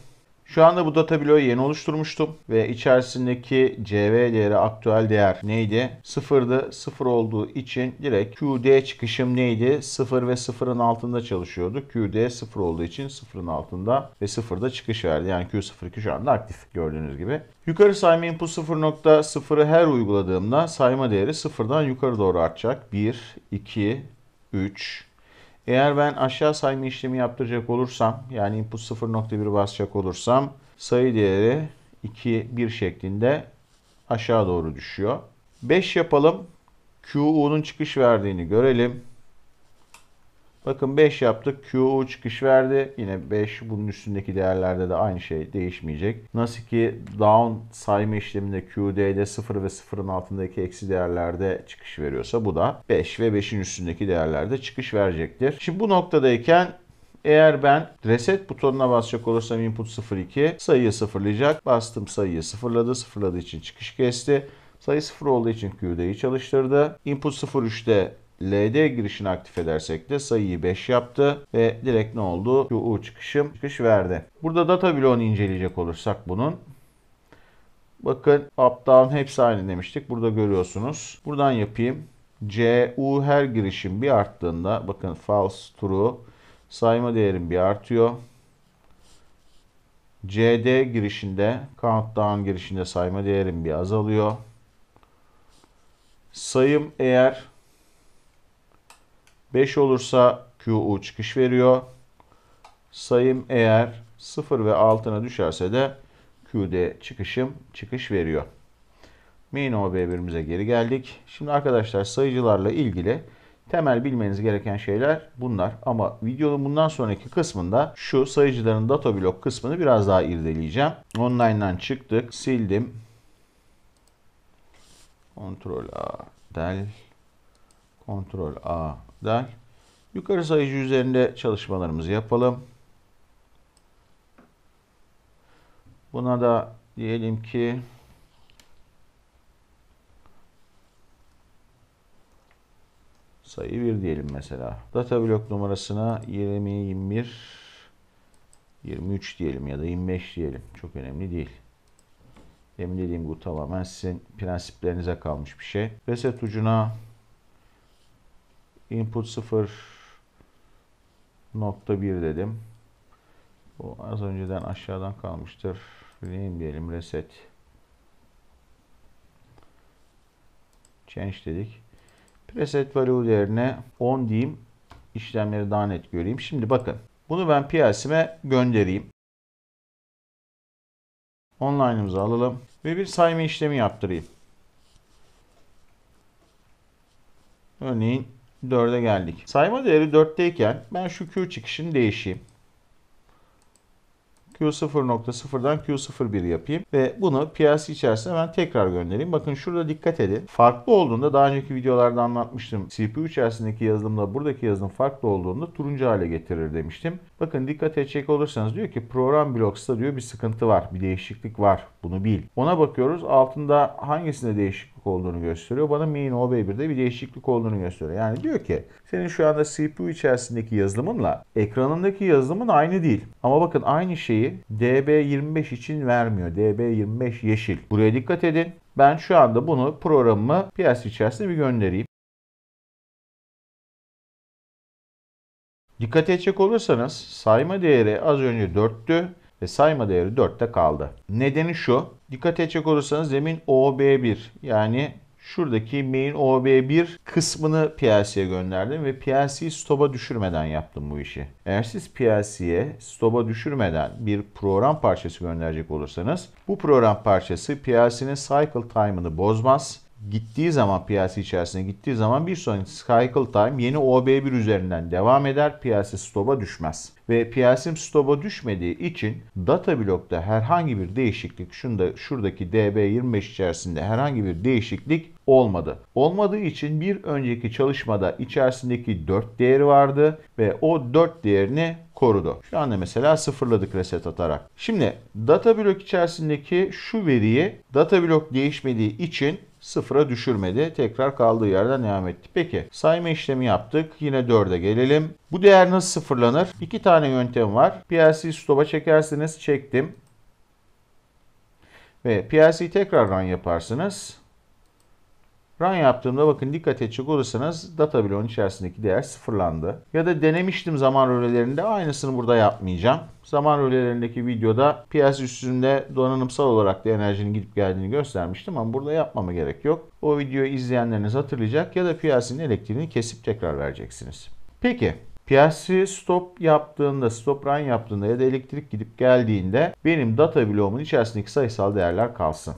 Şu anda bu data bloğu yeni oluşturmuştum ve içerisindeki CV değeri aktüel değer neydi? Sıfırdı. Sıfır olduğu için direkt QD çıkışım neydi? Sıfır ve sıfırın altında çalışıyordu. QD sıfır olduğu için sıfırın altında ve sıfırda çıkış verdi. Yani Q02 şu anda aktif gördüğünüz gibi. Yukarı sayma input 0.0'ı her uyguladığımda sayma değeri sıfırdan yukarı doğru artacak. 1, 2, 3, eğer ben aşağı sayma işlemi yaptıracak olursam yani input 0.1 basacak olursam sayı değeri 2 1 şeklinde aşağı doğru düşüyor. 5 yapalım. QU'nun çıkış verdiğini görelim. Bakın 5 yaptık. QO çıkış verdi. Yine 5. Bunun üstündeki değerlerde de aynı şey değişmeyecek. Nasıl ki down sayma işleminde QD'de 0 ve 0'ın altındaki eksi değerlerde çıkış veriyorsa bu da 5 ve 5'in üstündeki değerlerde çıkış verecektir. Şimdi bu noktadayken eğer ben reset butonuna basacak olursam input 02 sayıyı sıfırlayacak. Bastım sayıyı sıfırladı. Sıfırladığı için çıkış kesti. Sayı 0 olduğu için QD'yi çalıştırdı. Input 03'te LD girişini aktif edersek de sayıyı 5 yaptı ve direkt ne oldu? QU çıkışım çıkış verdi. Burada data bloğunu inceleyecek olursak bunun Bakın up down hepsi aynı demiştik. Burada görüyorsunuz. Buradan yapayım. C, U her girişim bir arttığında bakın false true sayma değerim bir artıyor. CD girişinde countdown girişinde sayma değerim bir azalıyor. Sayım eğer 5 olursa QU çıkış veriyor. Sayım eğer 0 ve altına düşerse de Q'de çıkışım çıkış veriyor. Main OB bölümümüze geri geldik. Şimdi arkadaşlar sayıcılarla ilgili temel bilmeniz gereken şeyler bunlar. Ama videonun bundan sonraki kısmında şu sayıcıların data blok kısmını biraz daha irdeleyeceğim. Online'dan çıktık. Sildim. Ctrl A del. Ctrl A der. Yukarı sayıcı üzerinde çalışmalarımızı yapalım. Buna da diyelim ki sayı 1 diyelim mesela. Data blok numarasına 20, 21, 23 diyelim ya da 25 diyelim. Çok önemli değil. Demin dediğim bu tamamen sizin prensiplerinize kalmış bir şey. Reset ucuna Input 0.1 dedim. Bu az önceden aşağıdan kalmıştır. Bileyim diyelim reset. Change dedik. Preset value değerine 10 diyeyim. İşlemleri daha net göreyim. Şimdi bakın. Bunu ben piyasime göndereyim. Online'ımızı alalım. Ve bir sayma işlemi yaptırayım. Örneğin 4'e geldik. Sayma değeri 4'teyken ben şu Q çıkışını değişeyim. Q0.0'dan Q01 yapayım ve bunu piyasa içerisinde ben tekrar göndereyim. Bakın şurada dikkat edin. Farklı olduğunda daha önceki videolarda anlatmıştım. CPU içerisindeki yazılımla buradaki yazılım farklı olduğunda turuncu hale getirir demiştim. Bakın dikkat edecek olursanız diyor ki program blocks'ta diyor bir sıkıntı var, bir değişiklik var. Bunu bil. Ona bakıyoruz. Altında hangisinde değişiklik olduğunu gösteriyor. Bana main OB1'de bir değişiklik olduğunu gösteriyor. Yani diyor ki senin şu anda CPU içerisindeki yazılımınla ekranındaki yazılımın aynı değil. Ama bakın aynı şeyi DB25 için vermiyor. DB25 yeşil. Buraya dikkat edin. Ben şu anda bunu programımı piyasa içerisinde bir göndereyim. Dikkat edecek olursanız sayma değeri az önce 4'tü ve sayma değeri 4'te kaldı. Nedeni şu. Dikkat edecek olursanız zemin OB1 yani şuradaki main OB1 kısmını PLC'ye gönderdim ve PLC'yi stop'a düşürmeden yaptım bu işi. Eğer siz PLC'ye stop'a düşürmeden bir program parçası gönderecek olursanız bu program parçası PLC'nin cycle time'ını bozmaz gittiği zaman piyasa içerisine gittiği zaman bir sonraki cycle time yeni OB1 üzerinden devam eder. Piyasa stop'a düşmez. Ve piyasim stop'a düşmediği için data blokta herhangi bir değişiklik şunda şuradaki DB25 içerisinde herhangi bir değişiklik olmadı. Olmadığı için bir önceki çalışmada içerisindeki 4 değeri vardı ve o 4 değerini korudu. Şu anda mesela sıfırladık reset atarak. Şimdi data blok içerisindeki şu veriyi data blok değişmediği için sıfıra düşürmedi. Tekrar kaldığı yerden devam etti. Peki sayma işlemi yaptık. Yine 4'e gelelim. Bu değer nasıl sıfırlanır? İki tane yöntem var. PLC stop'a çekersiniz. Çektim. Ve PLC tekrardan yaparsınız. Run yaptığımda bakın dikkat edecek olursanız data bloğun içerisindeki değer sıfırlandı. Ya da denemiştim zaman rölelerinde aynısını burada yapmayacağım. Zaman rölelerindeki videoda piyasa üstünde donanımsal olarak da enerjinin gidip geldiğini göstermiştim ama burada yapmama gerek yok. O videoyu izleyenleriniz hatırlayacak ya da piyasanın elektriğini kesip tekrar vereceksiniz. Peki Piyasi stop yaptığında, stop run yaptığında ya da elektrik gidip geldiğinde benim data bloğumun içerisindeki sayısal değerler kalsın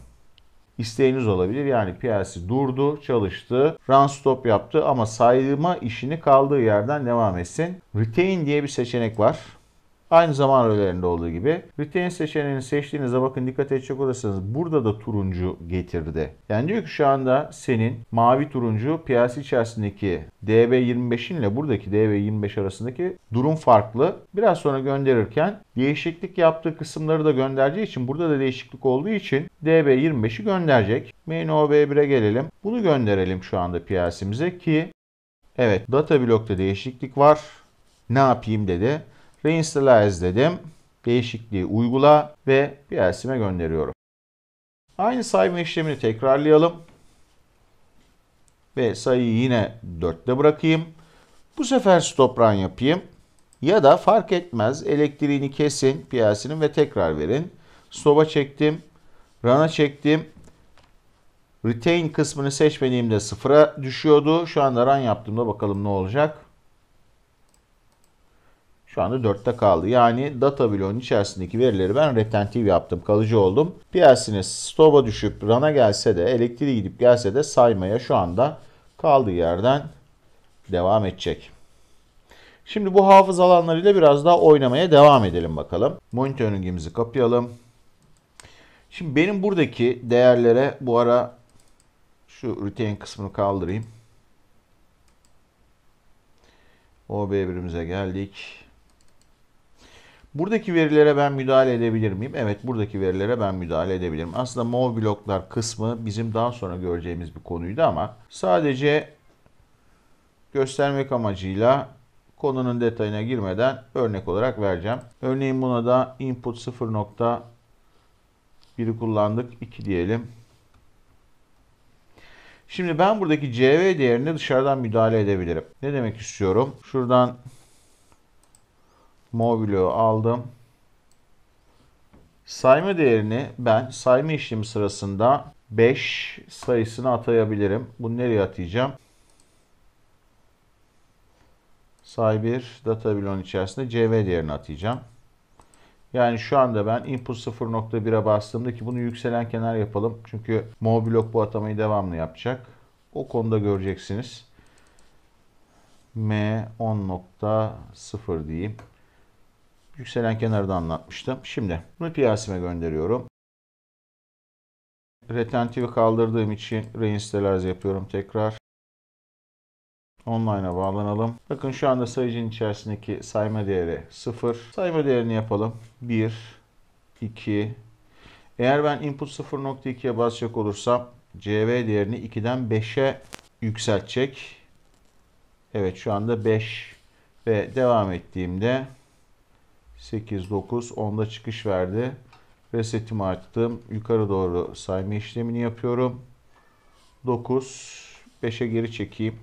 isteğiniz olabilir. Yani PLC durdu, çalıştı, run stop yaptı ama sayma işini kaldığı yerden devam etsin. Retain diye bir seçenek var. Aynı zaman rölerinde olduğu gibi. Retain seçeneğini seçtiğinizde bakın dikkat edecek olursanız burada da turuncu getirdi. Yani diyor ki şu anda senin mavi turuncu piyasa içerisindeki DB25'in ile buradaki DB25 arasındaki durum farklı. Biraz sonra gönderirken değişiklik yaptığı kısımları da göndereceği için burada da değişiklik olduğu için DB25'i gönderecek. Main OB1'e gelelim. Bunu gönderelim şu anda piyasamıza ki evet data blokta değişiklik var. Ne yapayım dedi. Reinitialize dedim. Değişikliği uygula ve PLC'me gönderiyorum. Aynı sayma işlemini tekrarlayalım. Ve sayıyı yine 4'te bırakayım. Bu sefer stop run yapayım. Ya da fark etmez elektriğini kesin PLC'nin ve tekrar verin. Stop'a çektim. Run'a çektim. Retain kısmını seçmediğimde sıfıra düşüyordu. Şu anda run yaptığımda bakalım ne olacak. Şu anda 4'te kaldı. Yani data bloğunun içerisindeki verileri ben retentif yaptım. Kalıcı oldum. Piyasiniz stoba düşüp rana gelse de elektriği gidip gelse de saymaya şu anda kaldığı yerden devam edecek. Şimdi bu hafız alanlarıyla biraz daha oynamaya devam edelim bakalım. Monitoringimizi kapayalım. Şimdi benim buradaki değerlere bu ara şu retain kısmını kaldırayım. OB birimize geldik. Buradaki verilere ben müdahale edebilir miyim? Evet buradaki verilere ben müdahale edebilirim. Aslında mol bloklar kısmı bizim daha sonra göreceğimiz bir konuydu ama sadece göstermek amacıyla konunun detayına girmeden örnek olarak vereceğim. Örneğin buna da input 0.1'i kullandık 2 diyelim. Şimdi ben buradaki CV değerini dışarıdan müdahale edebilirim. Ne demek istiyorum? Şuradan Mobilio aldım. Sayma değerini ben sayma işlemi sırasında 5 sayısını atayabilirim. Bunu nereye atayacağım? Say 1 data bilon içerisinde CV değerini atayacağım. Yani şu anda ben input 0.1'e bastığımda ki bunu yükselen kenar yapalım. Çünkü mobilok bu atamayı devamlı yapacak. O konuda göreceksiniz. M10.0 diyeyim. Yükselen kenarda anlatmıştım. Şimdi bunu piyasime gönderiyorum. Retentivi kaldırdığım için reinstalize yapıyorum tekrar. Online'a bağlanalım. Bakın şu anda sayıcının içerisindeki sayma değeri 0. Sayma değerini yapalım. 1, 2. Eğer ben input 0.2'ye basacak olursam CV değerini 2'den 5'e yükseltecek. Evet şu anda 5 ve devam ettiğimde 8, 9, 10'da çıkış verdi. Resetimi açtım. Yukarı doğru sayma işlemini yapıyorum. 9, 5'e geri çekeyim.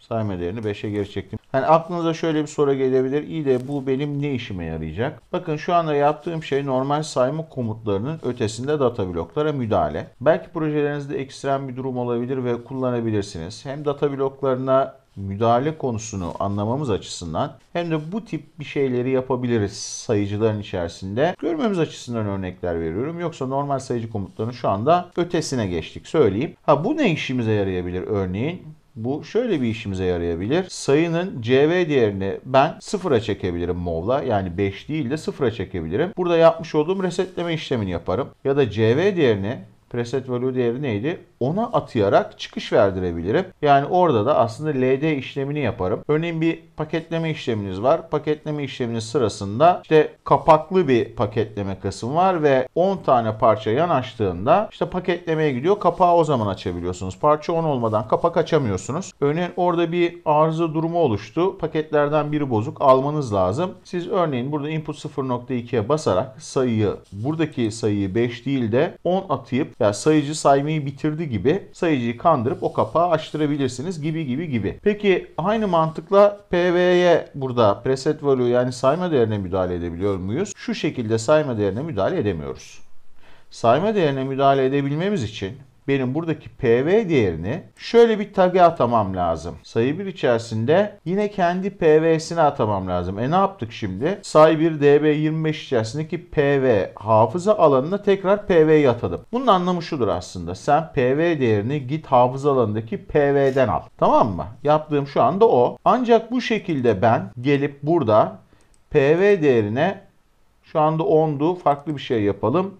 Sayma değerini 5'e geri çektim. Yani aklınıza şöyle bir soru gelebilir. İyi de bu benim ne işime yarayacak? Bakın şu anda yaptığım şey normal sayma komutlarının ötesinde data bloklara müdahale. Belki projelerinizde ekstrem bir durum olabilir ve kullanabilirsiniz. Hem data bloklarına müdahale konusunu anlamamız açısından hem de bu tip bir şeyleri yapabiliriz sayıcıların içerisinde. Görmemiz açısından örnekler veriyorum. Yoksa normal sayıcı komutlarının şu anda ötesine geçtik söyleyeyim. Ha bu ne işimize yarayabilir örneğin? Bu şöyle bir işimize yarayabilir. Sayının CV değerini ben sıfıra çekebilirim MOV'la. Yani 5 değil de sıfıra çekebilirim. Burada yapmış olduğum resetleme işlemini yaparım. Ya da CV değerini, preset value değeri neydi? ona atayarak çıkış verdirebilirim. Yani orada da aslında LD işlemini yaparım. Örneğin bir paketleme işleminiz var. Paketleme işleminiz sırasında işte kapaklı bir paketleme kısım var ve 10 tane parça yanaştığında işte paketlemeye gidiyor. Kapağı o zaman açabiliyorsunuz. Parça 10 olmadan kapak açamıyorsunuz. Örneğin orada bir arıza durumu oluştu. Paketlerden biri bozuk. Almanız lazım. Siz örneğin burada input 0.2'ye basarak sayıyı buradaki sayıyı 5 değil de 10 atayıp ya yani sayıcı saymayı bitirdi açtırdığı gibi sayıcıyı kandırıp o kapağı açtırabilirsiniz gibi gibi gibi. Peki aynı mantıkla PV'ye burada preset value yani sayma değerine müdahale edebiliyor muyuz? Şu şekilde sayma değerine müdahale edemiyoruz. Sayma değerine müdahale edebilmemiz için benim buradaki PV değerini şöyle bir tag'e atamam lazım. Sayı 1 içerisinde yine kendi PV'sine atamam lazım. E ne yaptık şimdi? Sayı 1 DB25 içerisindeki PV hafıza alanına tekrar PV'yi atadım. Bunun anlamı şudur aslında. Sen PV değerini git hafıza alanındaki PV'den al. Tamam mı? Yaptığım şu anda o. Ancak bu şekilde ben gelip burada PV değerine şu anda 10'du farklı bir şey yapalım.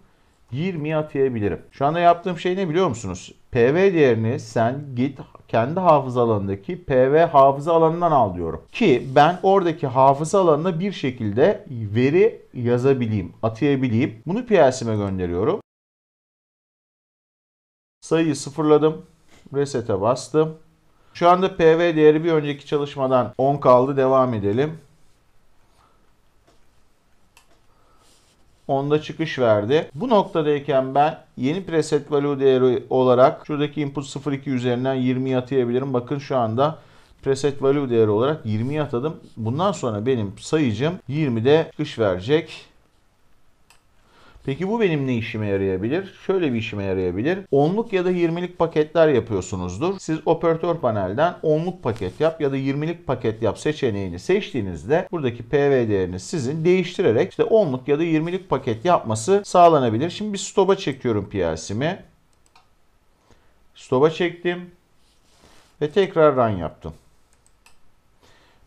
20'ye atayabilirim. Şu anda yaptığım şey ne biliyor musunuz? PV değerini sen git kendi hafıza alanındaki PV hafıza alanından al diyorum. Ki ben oradaki hafıza alanına bir şekilde veri yazabileyim, atayabileyim. Bunu PLC'me gönderiyorum. Sayıyı sıfırladım. Reset'e bastım. Şu anda PV değeri bir önceki çalışmadan 10 kaldı. Devam edelim. onda çıkış verdi. Bu noktadayken ben yeni preset value değeri olarak şuradaki input 02 üzerinden 20 atayabilirim. Bakın şu anda preset value değeri olarak 20 atadım. Bundan sonra benim sayıcım 20'de çıkış verecek. Peki bu benim ne işime yarayabilir? Şöyle bir işime yarayabilir. Onluk ya da 20'lik paketler yapıyorsunuzdur. Siz operatör panelden onluk paket yap ya da 20'lik paket yap seçeneğini seçtiğinizde buradaki PV değerini sizin değiştirerek işte onluk ya da 20'lik paket yapması sağlanabilir. Şimdi bir stop'a çekiyorum PLC'mi. Stop'a çektim ve tekrar run yaptım.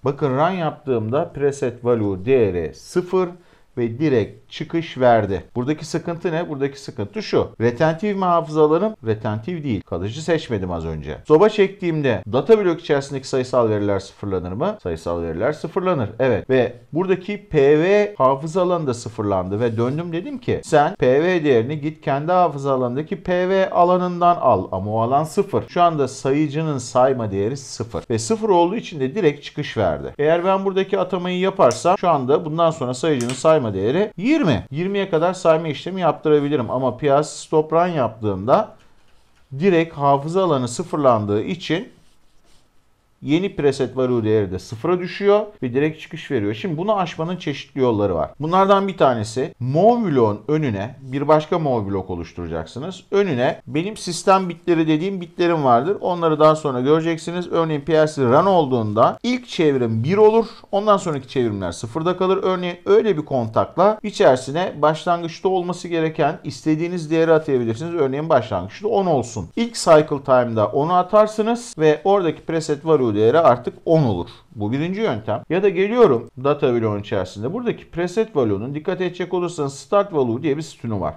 Bakın run yaptığımda preset value değeri 0 ve direkt çıkış verdi. Buradaki sıkıntı ne? Buradaki sıkıntı şu. Retentif mi hafızalarım? Retentif değil. Kalıcı seçmedim az önce. Soba çektiğimde data blok içerisindeki sayısal veriler sıfırlanır mı? Sayısal veriler sıfırlanır. Evet ve buradaki PV hafıza alanı da sıfırlandı ve döndüm dedim ki sen PV değerini git kendi hafıza alanındaki PV alanından al ama o alan sıfır. Şu anda sayıcının sayma değeri sıfır ve sıfır olduğu için de direkt çıkış verdi. Eğer ben buradaki atamayı yaparsam şu anda bundan sonra sayıcının sayma sayma değeri 20. 20'ye kadar sayma işlemi yaptırabilirim ama piyasa stop run yaptığımda direkt hafıza alanı sıfırlandığı için Yeni preset value değeri de sıfıra düşüyor ve direkt çıkış veriyor. Şimdi bunu aşmanın çeşitli yolları var. Bunlardan bir tanesi mov önüne bir başka mov oluşturacaksınız. Önüne benim sistem bitleri dediğim bitlerim vardır. Onları daha sonra göreceksiniz. Örneğin PLC run olduğunda ilk çevrim 1 olur. Ondan sonraki çevrimler sıfırda kalır. Örneğin öyle bir kontakla içerisine başlangıçta olması gereken istediğiniz değeri atayabilirsiniz. Örneğin başlangıçta 10 olsun. İlk cycle time'da onu atarsınız ve oradaki preset value koyduğu değere artık 10 olur. Bu birinci yöntem. Ya da geliyorum data bloğun içerisinde. Buradaki preset value'nun dikkat edecek olursanız start value diye bir sütunu var.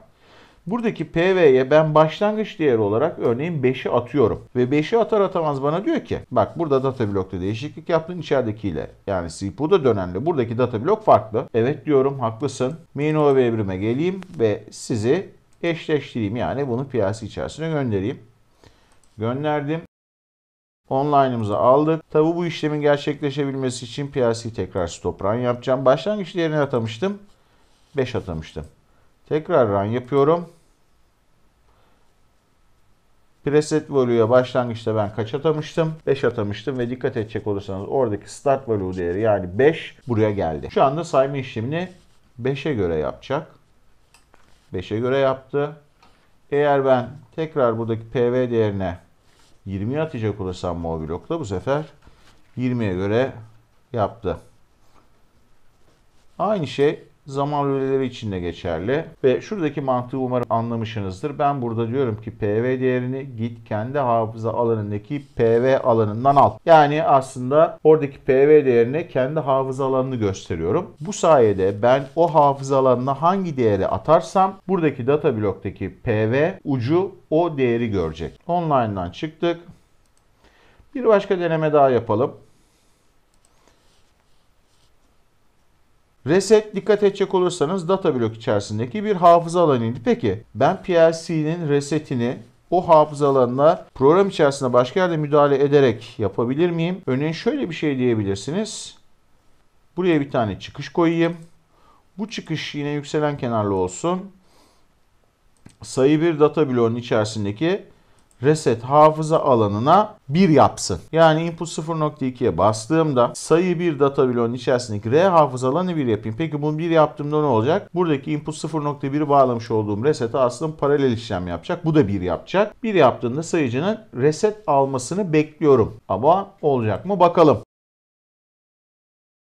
Buradaki PV'ye ben başlangıç değeri olarak örneğin 5'i atıyorum. Ve 5'i atar atamaz bana diyor ki bak burada data blokta değişiklik yaptın içeridekiyle. Yani CPU'da dönenle buradaki data blok farklı. Evet diyorum haklısın. Main overrime geleyim ve sizi eşleştireyim. Yani bunu piyasa içerisine göndereyim. Gönderdim online'ımıza aldık. Tabi bu işlemin gerçekleşebilmesi için PLC tekrar stop run yapacağım. Başlangıç değerini atamıştım. 5 atamıştım. Tekrar run yapıyorum. Preset value'ya başlangıçta ben kaç atamıştım? 5 atamıştım ve dikkat edecek olursanız oradaki start value değeri yani 5 buraya geldi. Şu anda sayma işlemini 5'e göre yapacak. 5'e göre yaptı. Eğer ben tekrar buradaki PV değerine 20'ye atacak olursam mavi blokla bu sefer 20'ye göre yaptı. Aynı şey zaman röleleri için de geçerli. Ve şuradaki mantığı umarım anlamışsınızdır. Ben burada diyorum ki PV değerini git kendi hafıza alanındaki PV alanından al. Yani aslında oradaki PV değerine kendi hafıza alanını gösteriyorum. Bu sayede ben o hafıza alanına hangi değeri atarsam buradaki data bloktaki PV ucu o değeri görecek. Online'dan çıktık. Bir başka deneme daha yapalım. Reset dikkat edecek olursanız data blok içerisindeki bir hafıza alanıydı. Peki ben PLC'nin resetini o hafıza alanına program içerisinde başka yerde müdahale ederek yapabilir miyim? Örneğin şöyle bir şey diyebilirsiniz. Buraya bir tane çıkış koyayım. Bu çıkış yine yükselen kenarlı olsun. Sayı bir data bloğunun içerisindeki reset hafıza alanına 1 yapsın. Yani input 0.2'ye bastığımda sayı 1 data bloğunun içerisindeki R hafıza alanı 1 yapayım. Peki bunu 1 yaptığımda ne olacak? Buradaki input 0.1'i bağlamış olduğum resete aslında paralel işlem yapacak. Bu da 1 yapacak. 1 yaptığında sayıcının reset almasını bekliyorum. Ama olacak mı bakalım.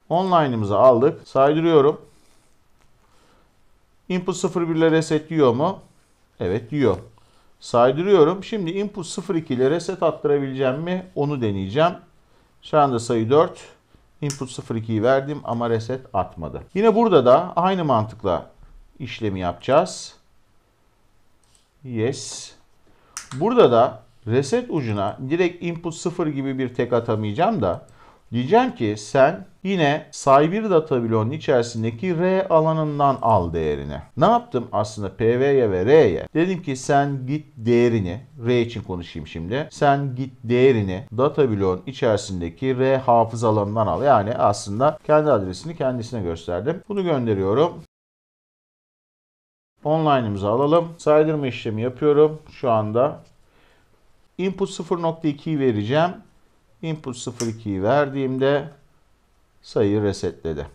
Online'ımızı aldık. Saydırıyorum. Input 01 ile reset diyor mu? Evet diyor saydırıyorum. Şimdi input 0.2 ile reset attırabileceğim mi onu deneyeceğim. Şu anda sayı 4. Input 0.2'yi verdim ama reset atmadı. Yine burada da aynı mantıkla işlemi yapacağız. Yes. Burada da reset ucuna direkt input 0 gibi bir tek atamayacağım da Diyeceğim ki sen yine Say1 data bloğunun içerisindeki R alanından al değerini. Ne yaptım aslında PV'ye ve R'ye? Dedim ki sen git değerini, R için konuşayım şimdi. Sen git değerini data bloğun içerisindeki R hafız alanından al. Yani aslında kendi adresini kendisine gösterdim. Bunu gönderiyorum. Online'ımızı alalım. Saydırma işlemi yapıyorum şu anda. Input 0.2'yi vereceğim. Input 02'yi verdiğimde sayı resetledi.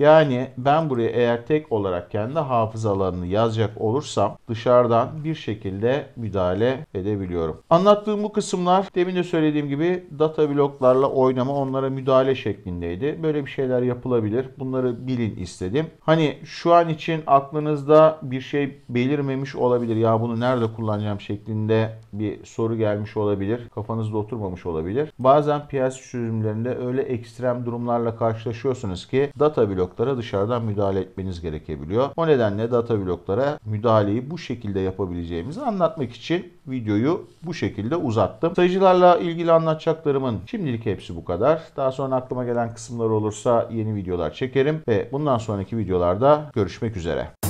Yani ben buraya eğer tek olarak kendi hafızalarını yazacak olursam dışarıdan bir şekilde müdahale edebiliyorum. Anlattığım bu kısımlar demin de söylediğim gibi data bloklarla oynama onlara müdahale şeklindeydi. Böyle bir şeyler yapılabilir. Bunları bilin istedim. Hani şu an için aklınızda bir şey belirmemiş olabilir. Ya bunu nerede kullanacağım şeklinde bir soru gelmiş olabilir. Kafanızda oturmamış olabilir. Bazen piyasa çözümlerinde öyle ekstrem durumlarla karşılaşıyorsunuz ki data blok bloklara dışarıdan müdahale etmeniz gerekebiliyor. O nedenle data bloklara müdahaleyi bu şekilde yapabileceğimizi anlatmak için videoyu bu şekilde uzattım. Sayıcılarla ilgili anlatacaklarımın şimdilik hepsi bu kadar. Daha sonra aklıma gelen kısımlar olursa yeni videolar çekerim ve bundan sonraki videolarda görüşmek üzere.